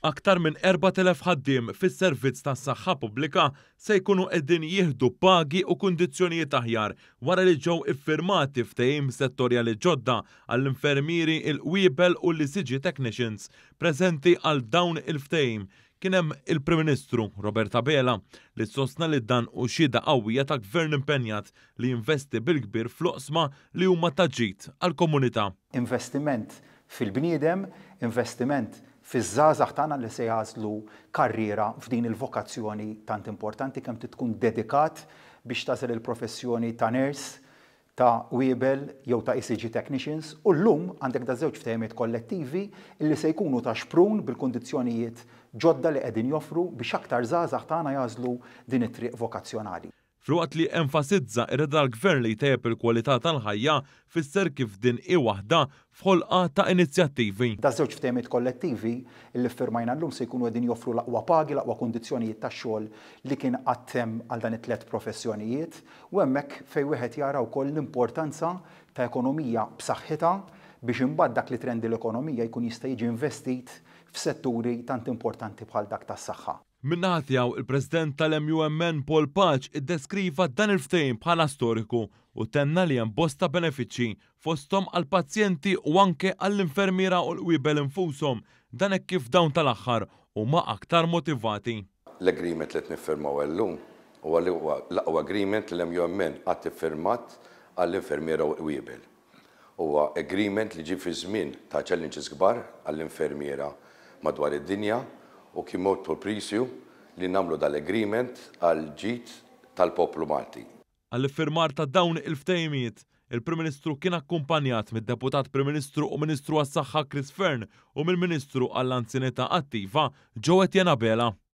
Aktar minn 4.000 ħaddim fis-servizz tas-saħħa pubblika se jkunu qegħdin jieħdu pagi u kundizzjonijiet aħjar wara li ġew iffirmati ftehim settorjali ġodda għall-infermieri il-wiebel u l-isiġi technicians preżenti għal dawn il ftejim kien hemm il-Prim Ministru Roberta Bela li sostna li dan u xhieda qawwija ta' gvern impenjat li investi bil-kbir fl-oqsma li huma taġġid għall-komunità. Investiment fil-bniedem, investiment fiż-żgħażagħ tagħna li se jażlu karriera f'din il-vokazzjoni tant importanti kemm tkun dedikat biex tasel il-professjoni ta' ners, ta' Webel jew ta' ECG Technicians u l-lum għandek da' żewġ ftehimiet kollettivi illi se jkunu ta' xprun bil kundizzjonijiet ġodda li qegħdin joffru biex aktar żgħażagħ tagħna jażlu din it-triq vokazzjonali. Fruqat li enfasizza irreda l-gvern li jtejjeb il-kwalità tal-ħajja fisser kif din i waħda fħolqa ta' inizjattivi. Da' żewġ ftehmiet kollettivi li firmajna llum se jkunu qegħdin joffru l-aqwa pagi, l-aqwa kundizzjonijiet ta' xogħol li kien għattem għal dan it-tlet professjonijiet u hemmhekk fejn wieħed jara wkoll l-importanza ta' ekonomija b'saħħitha biex imbagħad dak li trendi l-ekonomija jkun jista' jiġi investit f'setturi tant importanti bħal dak tas-saħħa. Minnaħtijaw il-President tal-MUMN Paul Paċ id-deskriva dan il-ftejn bħala storiku u tenna li hemm bosta benefiċċji fostom għal-pazjenti u anke għall-infermiera u l wibel infushom dan hekk kif dawn tal-aħħar u ma aktar motivati. L-agreement li t-nifirmaw għallum u l-aqwa agreement li l-MUMN għat firmat għall-infermiera u l-qwibel. Huwa agreement li ġifizmin fi żmien ta' challenges kbar għall-infermiera madwar id-dinja u kien mort li namlu dal-agreement għal ġit tal-poplu Malti. Għall-firmar ta' dawn il-ftejmiet, il-Prim Ministru kien akkumpanjat mid-Deputat Prim Ministru u Ministru għas-Saħħa Chris Fern u mill-Ministru għall anzineta Attiva Joe Janabela. Bela.